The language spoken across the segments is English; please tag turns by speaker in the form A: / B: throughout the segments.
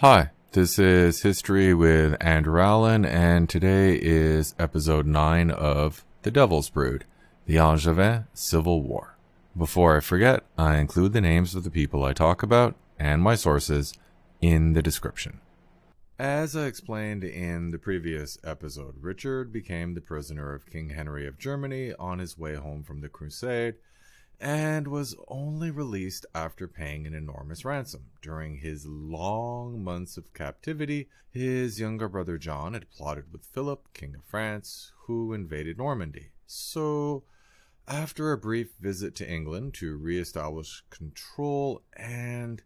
A: Hi, this is History with Andrew Allen, and today is episode 9 of The Devil's Brood, the Angevin Civil War. Before I forget, I include the names of the people I talk about and my sources in the description. As I explained in the previous episode, Richard became the prisoner of King Henry of Germany on his way home from the Crusade and was only released after paying an enormous ransom. During his long months of captivity, his younger brother John had plotted with Philip, King of France, who invaded Normandy. So, after a brief visit to England to reestablish control and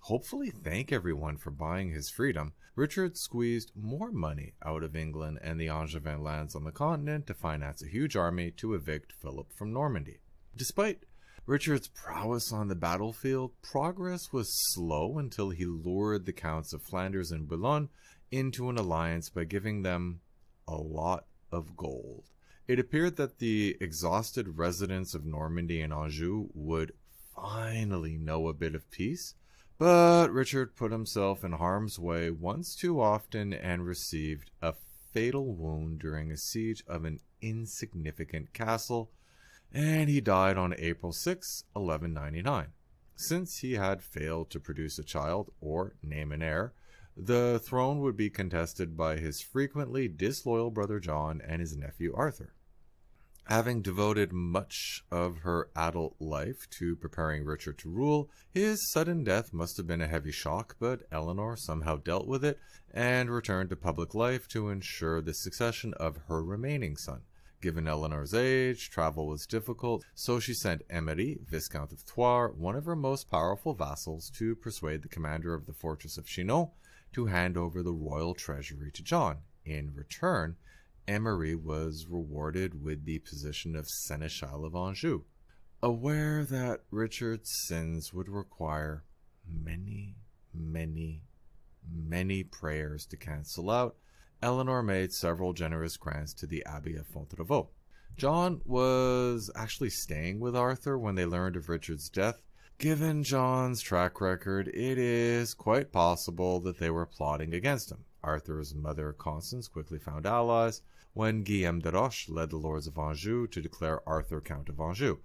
A: hopefully thank everyone for buying his freedom, Richard squeezed more money out of England and the Angevin lands on the continent to finance a huge army to evict Philip from Normandy. Despite Richard's prowess on the battlefield, progress was slow until he lured the Counts of Flanders and Boulogne into an alliance by giving them a lot of gold. It appeared that the exhausted residents of Normandy and Anjou would finally know a bit of peace, but Richard put himself in harm's way once too often and received a fatal wound during a siege of an insignificant castle and he died on April 6, 1199. Since he had failed to produce a child or name an heir, the throne would be contested by his frequently disloyal brother John and his nephew Arthur. Having devoted much of her adult life to preparing Richard to rule, his sudden death must have been a heavy shock, but Eleanor somehow dealt with it and returned to public life to ensure the succession of her remaining son, Given Eleanor's age, travel was difficult, so she sent Emery, Viscount of Thouars, one of her most powerful vassals, to persuade the commander of the fortress of Chinon to hand over the royal treasury to John. In return, Emery was rewarded with the position of Seneschal of Anjou. Aware that Richard's sins would require many, many, many prayers to cancel out, Eleanor made several generous grants to the Abbey of Fontevraud. John was actually staying with Arthur when they learned of Richard's death. Given John's track record, it is quite possible that they were plotting against him. Arthur's mother Constance quickly found allies when Guillaume de Roche led the lords of Anjou to declare Arthur Count of Anjou.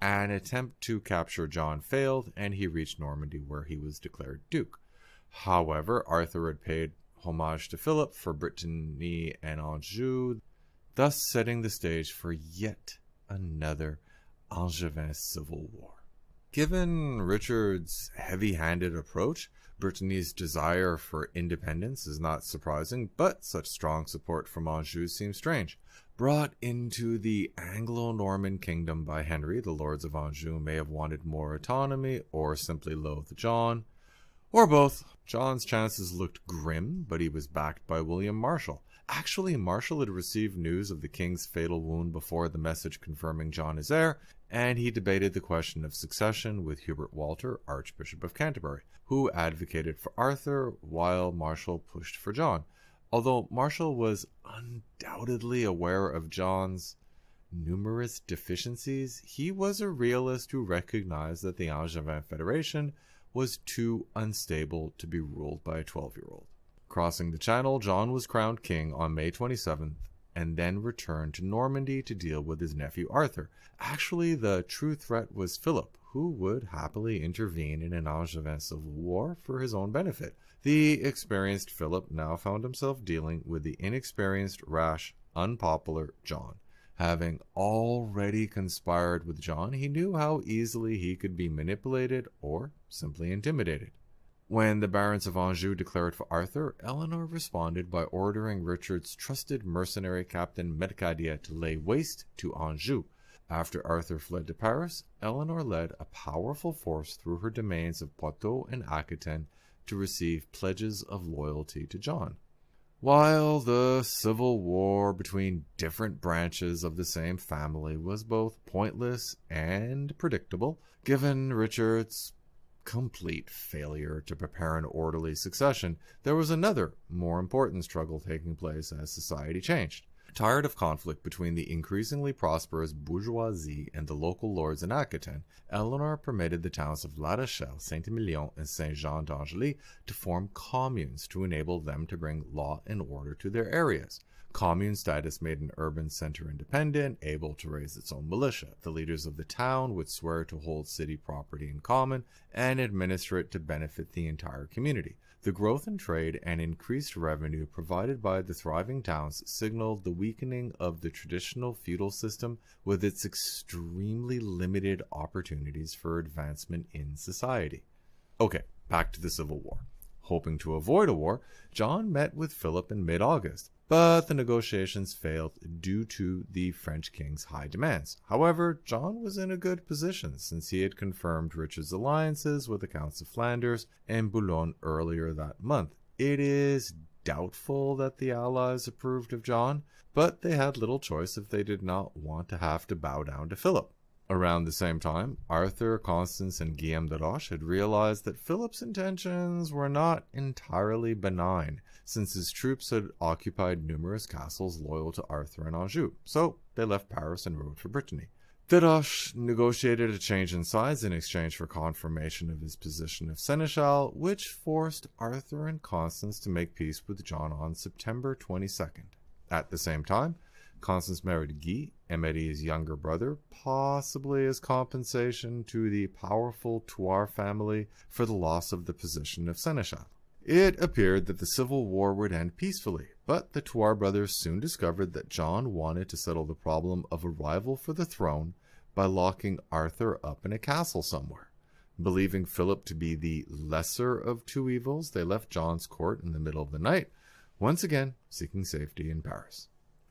A: An attempt to capture John failed, and he reached Normandy where he was declared duke. However, Arthur had paid homage to Philip for Brittany and Anjou, thus setting the stage for yet another Angevin civil war. Given Richard's heavy handed approach, Brittany's desire for independence is not surprising, but such strong support from Anjou seems strange. Brought into the Anglo Norman kingdom by Henry, the lords of Anjou may have wanted more autonomy or simply loathed John. Or both. John's chances looked grim, but he was backed by William Marshall. Actually, Marshall had received news of the king's fatal wound before the message confirming John as heir, and he debated the question of succession with Hubert Walter, Archbishop of Canterbury, who advocated for Arthur while Marshall pushed for John. Although Marshall was undoubtedly aware of John's numerous deficiencies, he was a realist who recognized that the Angevin Federation was too unstable to be ruled by a 12 year old. Crossing the Channel, John was crowned king on May 27th and then returned to Normandy to deal with his nephew Arthur. Actually, the true threat was Philip, who would happily intervene in an Angevin civil war for his own benefit. The experienced Philip now found himself dealing with the inexperienced, rash, unpopular John. Having already conspired with John, he knew how easily he could be manipulated or simply intimidated. When the barons of Anjou declared for Arthur, Eleanor responded by ordering Richard's trusted mercenary captain Mercadia to lay waste to Anjou. After Arthur fled to Paris, Eleanor led a powerful force through her domains of Poitou and Aquitaine to receive pledges of loyalty to John. While the civil war between different branches of the same family was both pointless and predictable, given Richard's complete failure to prepare an orderly succession, there was another, more important struggle taking place as society changed. Tired of conflict between the increasingly prosperous bourgeoisie and the local lords in Aquitaine, Eleanor permitted the towns of La Rochelle, Saint-Emilion, and Saint-Jean d'Angely to form communes to enable them to bring law and order to their areas. Commune status made an urban center independent, able to raise its own militia. The leaders of the town would swear to hold city property in common and administer it to benefit the entire community. The growth in trade and increased revenue provided by the thriving towns signaled the weakening of the traditional feudal system with its extremely limited opportunities for advancement in society. Okay, back to the Civil War. Hoping to avoid a war, John met with Philip in mid August, but the negotiations failed due to the French king's high demands. However, John was in a good position since he had confirmed Richard's alliances with the Counts of Flanders and Boulogne earlier that month. It is doubtful that the allies approved of John, but they had little choice if they did not want to have to bow down to Philip. Around the same time, Arthur, Constance, and Guillaume de Roche had realized that Philip's intentions were not entirely benign, since his troops had occupied numerous castles loyal to Arthur and Anjou, so they left Paris and rode for Brittany. Fedosh negotiated a change in size in exchange for confirmation of his position of seneschal, which forced Arthur and Constance to make peace with John on September 22nd. At the same time, Constance married Guy, Emery's younger brother, possibly as compensation to the powerful Tuar family for the loss of the position of seneschal. It appeared that the civil war would end peacefully, but the Tuar brothers soon discovered that John wanted to settle the problem of a rival for the throne by locking Arthur up in a castle somewhere. Believing Philip to be the lesser of two evils, they left John's court in the middle of the night, once again seeking safety in Paris.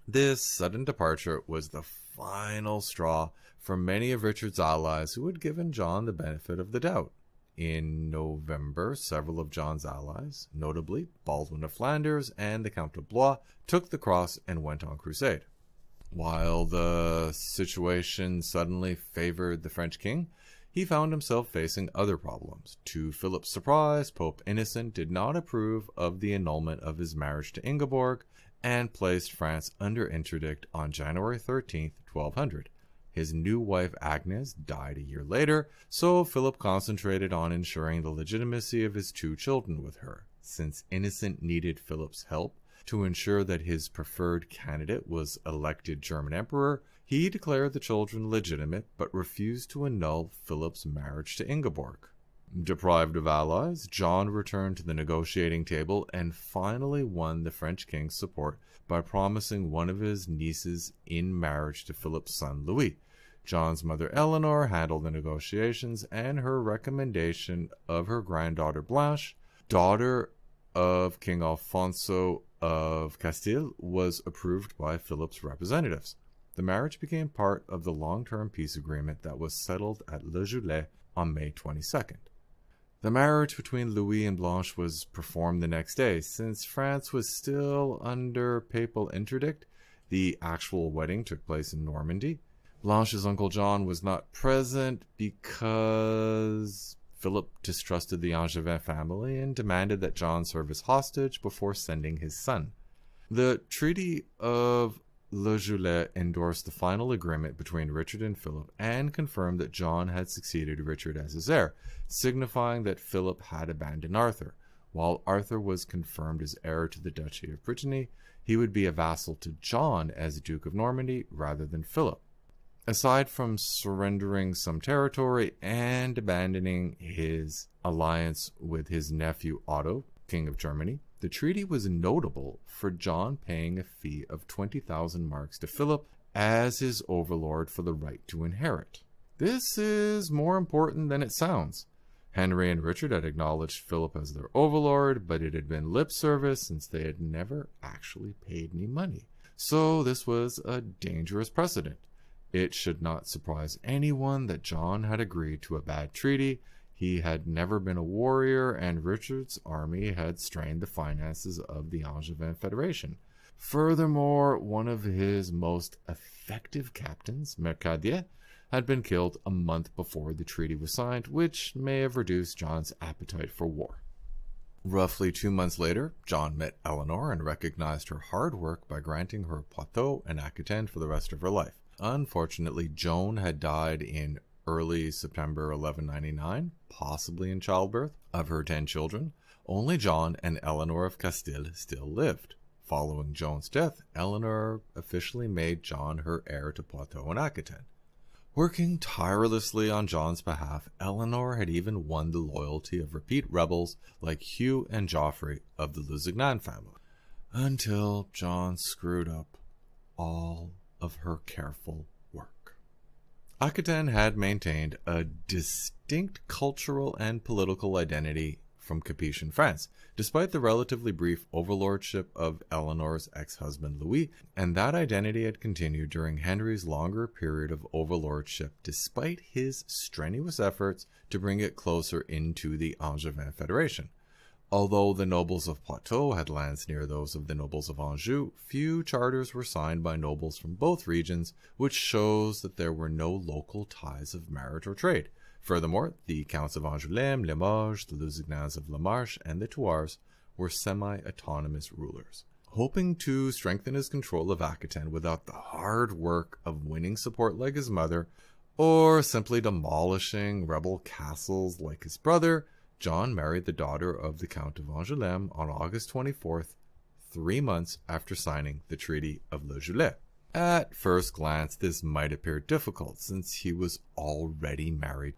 A: This sudden departure was the final straw for many of Richard's allies who had given John the benefit of the doubt. In November, several of John's allies, notably Baldwin of Flanders and the Count of Blois, took the cross and went on crusade. While the situation suddenly favored the French king, he found himself facing other problems. To Philip's surprise, Pope Innocent did not approve of the annulment of his marriage to Ingeborg and placed France under interdict on January 13, 1200. His new wife Agnes died a year later, so Philip concentrated on ensuring the legitimacy of his two children with her. Since Innocent needed Philip's help to ensure that his preferred candidate was elected German emperor, he declared the children legitimate but refused to annul Philip's marriage to Ingeborg. Deprived of allies, John returned to the negotiating table and finally won the French king's support by promising one of his nieces in marriage to Philip's son Louis, John's mother Eleanor handled the negotiations and her recommendation of her granddaughter Blanche, daughter of King Alfonso of Castile, was approved by Philip's representatives. The marriage became part of the long-term peace agreement that was settled at Le Joulet on May 22nd. The marriage between Louis and Blanche was performed the next day. Since France was still under papal interdict, the actual wedding took place in Normandy. Blanche's Uncle John was not present because Philip distrusted the Angevin family and demanded that John serve as hostage before sending his son. The Treaty of Le Joulet endorsed the final agreement between Richard and Philip and confirmed that John had succeeded Richard as his heir, signifying that Philip had abandoned Arthur. While Arthur was confirmed as heir to the Duchy of Brittany, he would be a vassal to John as Duke of Normandy rather than Philip aside from surrendering some territory and abandoning his alliance with his nephew Otto, King of Germany, the treaty was notable for John paying a fee of 20,000 marks to Philip as his overlord for the right to inherit. This is more important than it sounds. Henry and Richard had acknowledged Philip as their overlord, but it had been lip service since they had never actually paid any money. So this was a dangerous precedent. It should not surprise anyone that John had agreed to a bad treaty. He had never been a warrior, and Richard's army had strained the finances of the Angevin Federation. Furthermore, one of his most effective captains, Mercadier, had been killed a month before the treaty was signed, which may have reduced John's appetite for war. Roughly two months later, John met Eleanor and recognized her hard work by granting her Poitou and Aquitaine for the rest of her life. Unfortunately, Joan had died in early September 1199, possibly in childbirth, of her 10 children. Only John and Eleanor of Castile still lived. Following Joan's death, Eleanor officially made John her heir to Poitou and Aquitaine. Working tirelessly on John's behalf, Eleanor had even won the loyalty of repeat rebels like Hugh and Joffrey of the Lusignan family. Until John screwed up all of her careful work. Akutan had maintained a distinct cultural and political identity from Capetian France, despite the relatively brief overlordship of Eleanor's ex-husband Louis, and that identity had continued during Henry's longer period of overlordship despite his strenuous efforts to bring it closer into the Angevin Federation. Although the nobles of Poitou had lands near those of the nobles of Anjou, few charters were signed by nobles from both regions, which shows that there were no local ties of marriage or trade. Furthermore, the counts of Angoulême, Limoges, the Lusignans of La Marche, and the Thouars were semi-autonomous rulers. Hoping to strengthen his control of Aquitaine without the hard work of winning support like his mother, or simply demolishing rebel castles like his brother, John married the daughter of the Count of Angoulême on August 24th, three months after signing the Treaty of Le Jure. At first glance, this might appear difficult since he was already married,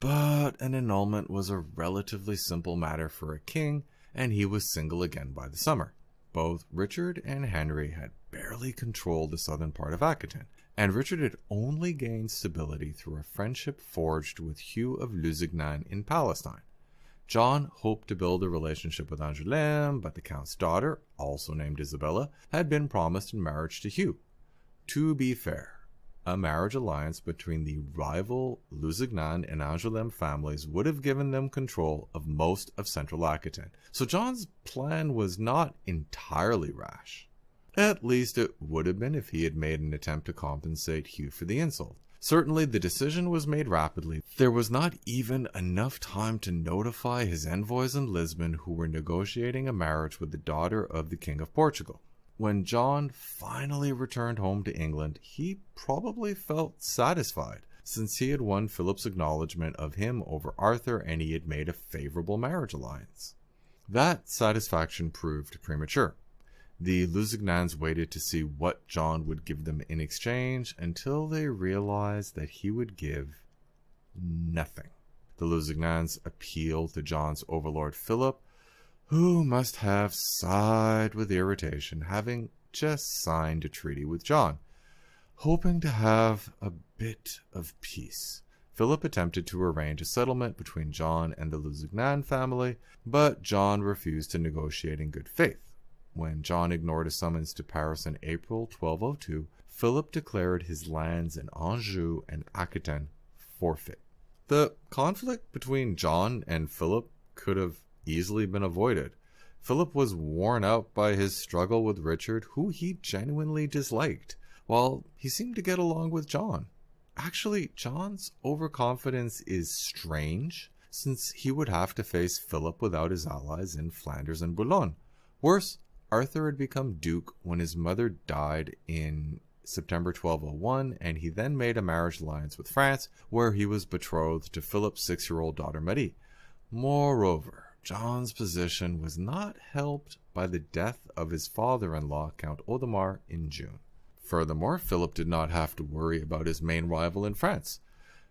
A: but an annulment was a relatively simple matter for a king, and he was single again by the summer. Both Richard and Henry had barely controlled the southern part of Aquitaine, and Richard had only gained stability through a friendship forged with Hugh of Lusignan in Palestine. John hoped to build a relationship with Angoulême, but the Count's daughter, also named Isabella, had been promised in marriage to Hugh. To be fair, a marriage alliance between the rival Lusignan and Angoulême families would have given them control of most of central Aquitaine, so John's plan was not entirely rash. At least it would have been if he had made an attempt to compensate Hugh for the insult. Certainly, the decision was made rapidly. There was not even enough time to notify his envoys in Lisbon who were negotiating a marriage with the daughter of the King of Portugal. When John finally returned home to England, he probably felt satisfied since he had won Philip's acknowledgement of him over Arthur and he had made a favorable marriage alliance. That satisfaction proved premature. The Lusignans waited to see what John would give them in exchange until they realized that he would give nothing. The Lusignans appealed to John's overlord Philip, who must have sighed with irritation, having just signed a treaty with John, hoping to have a bit of peace. Philip attempted to arrange a settlement between John and the Lusignan family, but John refused to negotiate in good faith. When John ignored a summons to Paris in April 1202, Philip declared his lands in Anjou and Aquitaine forfeit. The conflict between John and Philip could have easily been avoided. Philip was worn out by his struggle with Richard, who he genuinely disliked, while he seemed to get along with John. Actually, John's overconfidence is strange, since he would have to face Philip without his allies in Flanders and Boulogne. Worse, Arthur had become duke when his mother died in September 1201, and he then made a marriage alliance with France, where he was betrothed to Philip's six year old daughter Marie. Moreover, John's position was not helped by the death of his father in law, Count Audemar, in June. Furthermore, Philip did not have to worry about his main rival in France.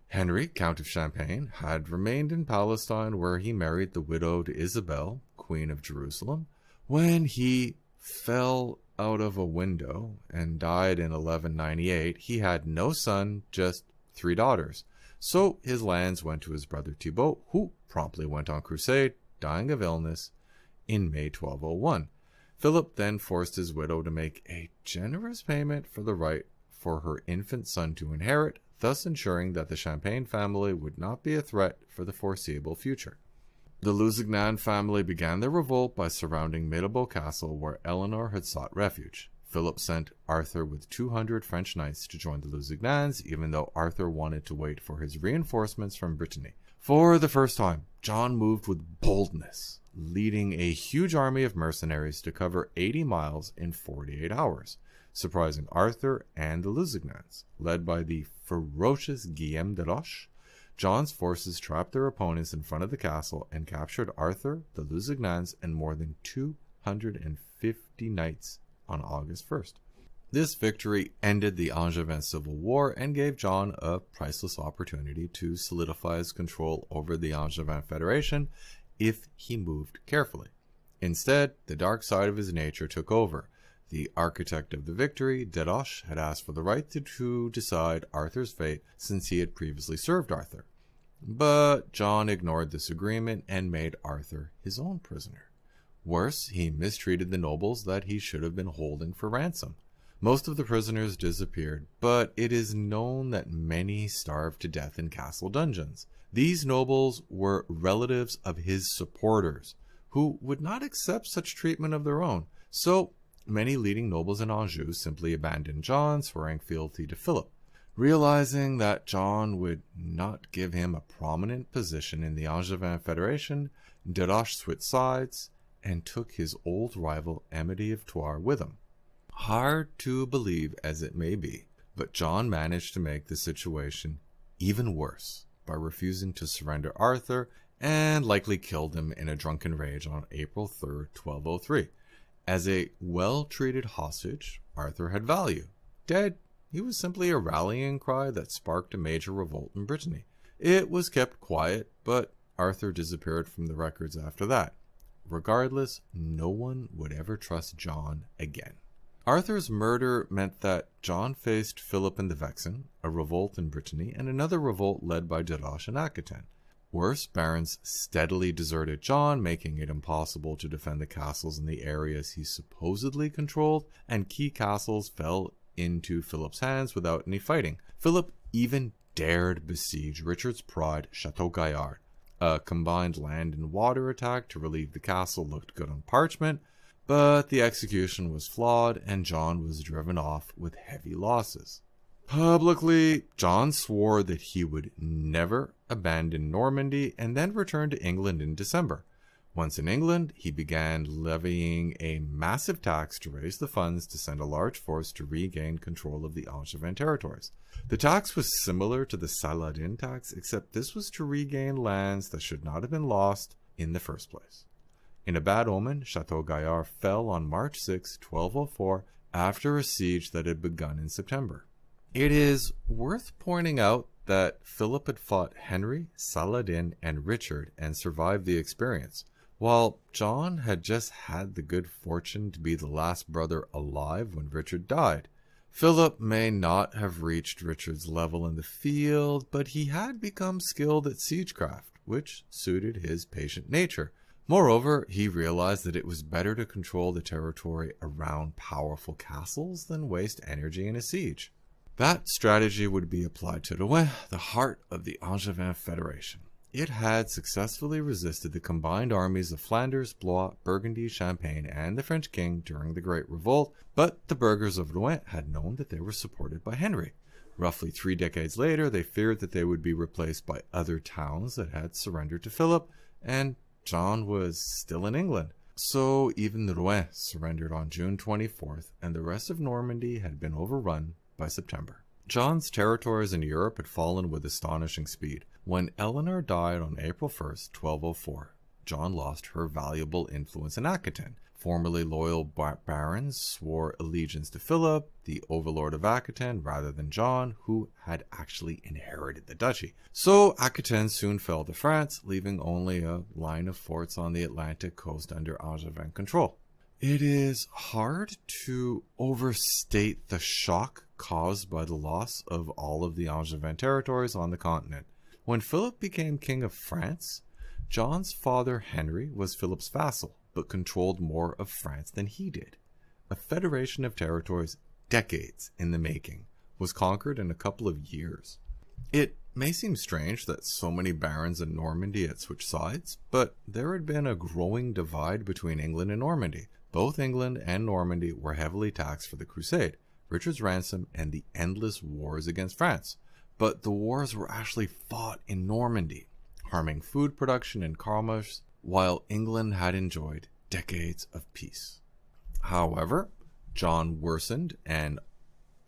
A: Henry, Count of Champagne, had remained in Palestine where he married the widowed Isabel, Queen of Jerusalem, when he fell out of a window and died in 1198, he had no son, just three daughters. So his lands went to his brother Thibaut, who promptly went on crusade, dying of illness in May 1201. Philip then forced his widow to make a generous payment for the right for her infant son to inherit, thus ensuring that the Champagne family would not be a threat for the foreseeable future. The Lusignan family began their revolt by surrounding Medabo Castle, where Eleanor had sought refuge. Philip sent Arthur with 200 French knights to join the Lusignans, even though Arthur wanted to wait for his reinforcements from Brittany. For the first time, John moved with boldness, leading a huge army of mercenaries to cover 80 miles in 48 hours, surprising Arthur and the Lusignans, led by the ferocious Guillaume de Roche John's forces trapped their opponents in front of the castle and captured Arthur, the Lusignans, and more than 250 knights on August 1st. This victory ended the Angevin civil war and gave John a priceless opportunity to solidify his control over the Angevin Federation if he moved carefully. Instead, the dark side of his nature took over, the architect of the victory, Dedosh, had asked for the right to decide Arthur's fate since he had previously served Arthur. But John ignored this agreement and made Arthur his own prisoner. Worse, he mistreated the nobles that he should have been holding for ransom. Most of the prisoners disappeared, but it is known that many starved to death in castle dungeons. These nobles were relatives of his supporters, who would not accept such treatment of their own, so Many leading nobles in Anjou simply abandoned John, swearing fealty to Philip. Realizing that John would not give him a prominent position in the Angevin Federation, Darache switched sides and took his old rival Amity of Tours with him. Hard to believe as it may be, but John managed to make the situation even worse by refusing to surrender Arthur and likely killed him in a drunken rage on April 3, 1203. As a well treated hostage, Arthur had value. Dead, he was simply a rallying cry that sparked a major revolt in Brittany. It was kept quiet, but Arthur disappeared from the records after that. Regardless, no one would ever trust John again. Arthur's murder meant that John faced Philip and the Vexen, a revolt in Brittany, and another revolt led by Darache and Aquitaine. Worse, barons steadily deserted John, making it impossible to defend the castles in the areas he supposedly controlled, and key castles fell into Philip's hands without any fighting. Philip even dared besiege Richard's pride, Chateau Gaillard. A combined land and water attack to relieve the castle looked good on parchment, but the execution was flawed and John was driven off with heavy losses. Publicly, John swore that he would never abandon Normandy and then return to England in December. Once in England, he began levying a massive tax to raise the funds to send a large force to regain control of the Angevin territories. The tax was similar to the Saladin tax, except this was to regain lands that should not have been lost in the first place. In a bad omen, Chateau Gaillard fell on March 6, 1204, after a siege that had begun in September. It is worth pointing out that Philip had fought Henry, Saladin, and Richard and survived the experience, while John had just had the good fortune to be the last brother alive when Richard died. Philip may not have reached Richard's level in the field, but he had become skilled at siegecraft, which suited his patient nature. Moreover, he realized that it was better to control the territory around powerful castles than waste energy in a siege. That strategy would be applied to Rouen, the heart of the Angevin Federation. It had successfully resisted the combined armies of Flanders, Blois, Burgundy, Champagne, and the French king during the Great Revolt, but the burghers of Rouen had known that they were supported by Henry. Roughly three decades later, they feared that they would be replaced by other towns that had surrendered to Philip, and John was still in England. So even Rouen surrendered on June 24th, and the rest of Normandy had been overrun by September. John's territories in Europe had fallen with astonishing speed. When Eleanor died on April 1, 1204, John lost her valuable influence in Aquitaine. Formerly loyal bar barons swore allegiance to Philip, the overlord of Aquitaine, rather than John, who had actually inherited the duchy. So Aquitaine soon fell to France, leaving only a line of forts on the Atlantic coast under Angevin control. It is hard to overstate the shock caused by the loss of all of the Angevin territories on the continent. When Philip became King of France, John's father Henry was Philip's vassal, but controlled more of France than he did. A federation of territories decades in the making was conquered in a couple of years. It may seem strange that so many barons in Normandy had switched sides, but there had been a growing divide between England and Normandy, both England and Normandy were heavily taxed for the Crusade, Richard's ransom, and the endless wars against France. But the wars were actually fought in Normandy, harming food production and commerce, while England had enjoyed decades of peace. However, John worsened an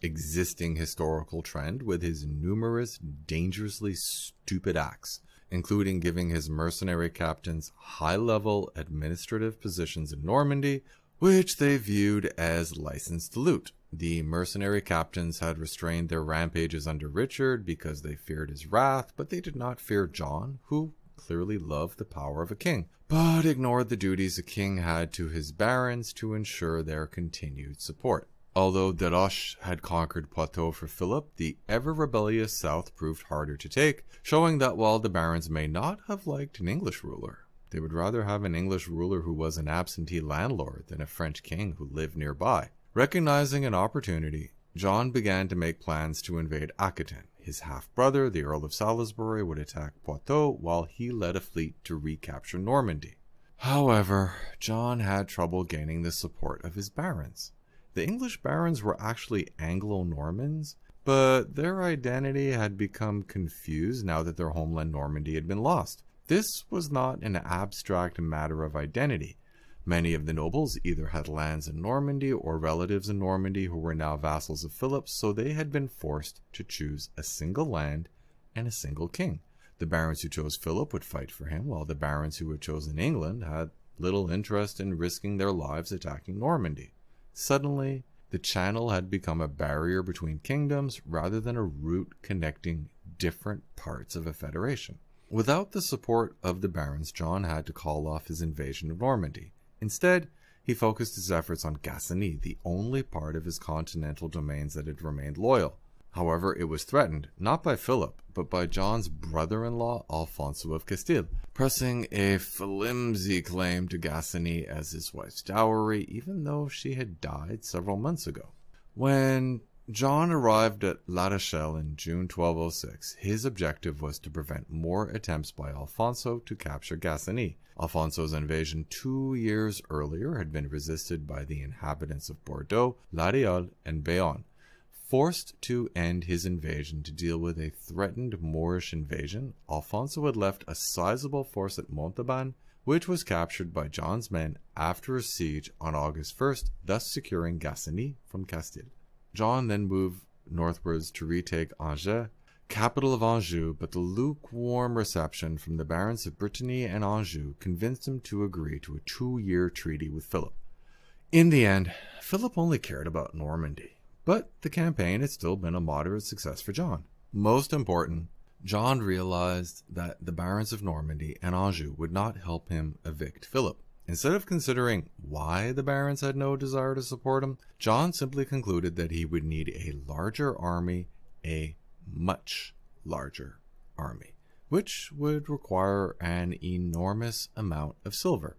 A: existing historical trend with his numerous dangerously stupid acts, including giving his mercenary captains high level administrative positions in Normandy, which they viewed as licensed loot. The mercenary captains had restrained their rampages under Richard because they feared his wrath, but they did not fear John, who clearly loved the power of a king, but ignored the duties a king had to his barons to ensure their continued support. Although Darash had conquered Poitou for Philip, the ever rebellious south proved harder to take, showing that while the barons may not have liked an English ruler, they would rather have an English ruler who was an absentee landlord than a French king who lived nearby. Recognizing an opportunity, John began to make plans to invade Aquitaine. His half brother, the Earl of Salisbury, would attack Poitou while he led a fleet to recapture Normandy. However, John had trouble gaining the support of his barons. The English barons were actually Anglo Normans, but their identity had become confused now that their homeland Normandy had been lost. This was not an abstract matter of identity. Many of the nobles either had lands in Normandy or relatives in Normandy who were now vassals of Philip, so they had been forced to choose a single land and a single king. The barons who chose Philip would fight for him, while the barons who had chosen England had little interest in risking their lives attacking Normandy. Suddenly, the channel had become a barrier between kingdoms rather than a route connecting different parts of a federation. Without the support of the barons, John had to call off his invasion of Normandy. Instead, he focused his efforts on Gascony, the only part of his continental domains that had remained loyal, However, it was threatened not by Philip, but by John's brother-in-law Alfonso of Castile, pressing a flimsy claim to Gascony as his wife's dowry, even though she had died several months ago. When John arrived at La Rochelle in June 1206. His objective was to prevent more attempts by Alfonso to capture Gascony. Alfonso's invasion two years earlier had been resisted by the inhabitants of Bordeaux, La Reole, and Bayonne, Forced to end his invasion to deal with a threatened Moorish invasion, Alfonso had left a sizable force at Montauban, which was captured by John's men after a siege on August 1st, thus securing Gascony from Castile. John then moved northwards to retake Angers, capital of Anjou, but the lukewarm reception from the barons of Brittany and Anjou convinced him to agree to a two year treaty with Philip. In the end, Philip only cared about Normandy. But the campaign had still been a moderate success for John. Most important, John realized that the barons of Normandy and Anjou would not help him evict Philip. Instead of considering why the barons had no desire to support him, John simply concluded that he would need a larger army, a much larger army, which would require an enormous amount of silver.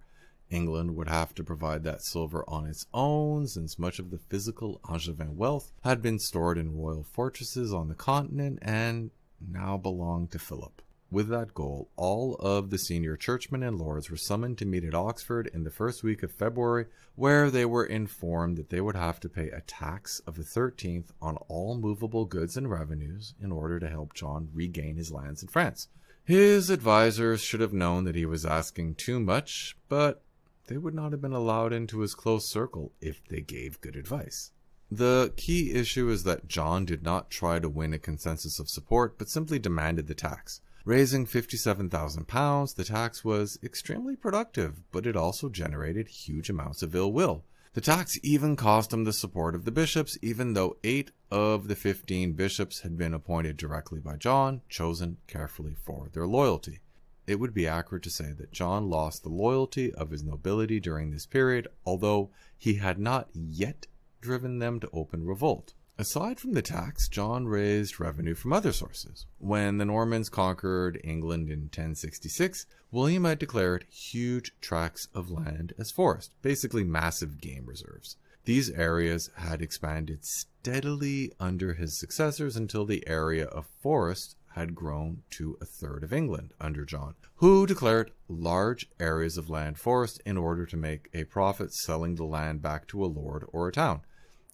A: England would have to provide that silver on its own since much of the physical Angevin wealth had been stored in royal fortresses on the continent and now belonged to Philip. With that goal, all of the senior churchmen and lords were summoned to meet at Oxford in the first week of February, where they were informed that they would have to pay a tax of the 13th on all movable goods and revenues in order to help John regain his lands in France. His advisers should have known that he was asking too much, but they would not have been allowed into his close circle if they gave good advice. The key issue is that John did not try to win a consensus of support, but simply demanded the tax. Raising £57,000, the tax was extremely productive, but it also generated huge amounts of ill will. The tax even cost him the support of the bishops, even though eight of the 15 bishops had been appointed directly by John, chosen carefully for their loyalty it would be accurate to say that John lost the loyalty of his nobility during this period, although he had not yet driven them to open revolt. Aside from the tax, John raised revenue from other sources. When the Normans conquered England in 1066, William had declared huge tracts of land as forest, basically massive game reserves. These areas had expanded steadily under his successors until the area of forest had grown to a third of England under John, who declared large areas of land forest in order to make a profit selling the land back to a lord or a town.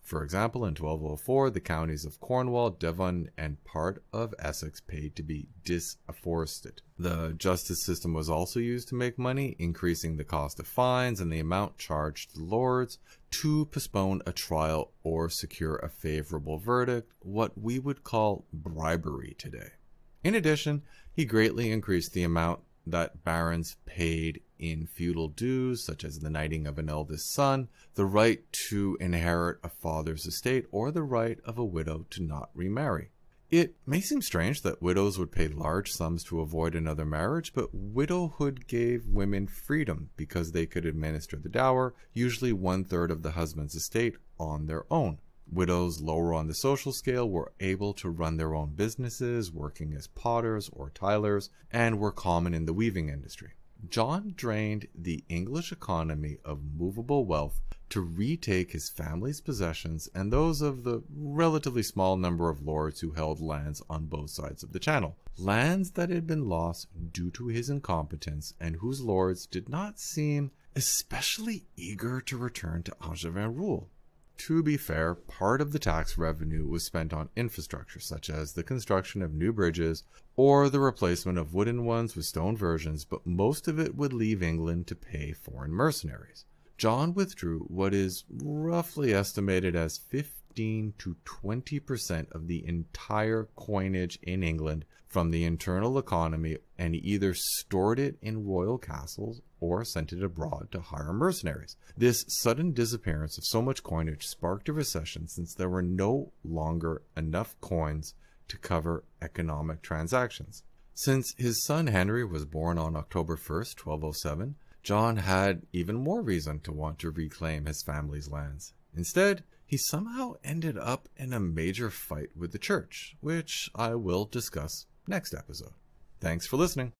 A: For example, in 1204, the counties of Cornwall, Devon, and part of Essex paid to be disafforested. The justice system was also used to make money, increasing the cost of fines and the amount charged to lords to postpone a trial or secure a favorable verdict, what we would call bribery today. In addition, he greatly increased the amount that barons paid in feudal dues, such as the knighting of an eldest son, the right to inherit a father's estate, or the right of a widow to not remarry. It may seem strange that widows would pay large sums to avoid another marriage, but widowhood gave women freedom because they could administer the dower, usually one third of the husband's estate, on their own. Widows lower on the social scale were able to run their own businesses, working as potters or tilers, and were common in the weaving industry. John drained the English economy of movable wealth to retake his family's possessions and those of the relatively small number of lords who held lands on both sides of the channel, lands that had been lost due to his incompetence and whose lords did not seem especially eager to return to Angevin rule. To be fair, part of the tax revenue was spent on infrastructure, such as the construction of new bridges or the replacement of wooden ones with stone versions, but most of it would leave England to pay foreign mercenaries. John withdrew what is roughly estimated as fifty. 15 to 20% of the entire coinage in England from the internal economy and either stored it in royal castles or sent it abroad to hire mercenaries. This sudden disappearance of so much coinage sparked a recession since there were no longer enough coins to cover economic transactions. Since his son Henry was born on October 1st, 1207, John had even more reason to want to reclaim his family's lands. Instead, he somehow ended up in a major fight with the church, which I will discuss next episode. Thanks for listening.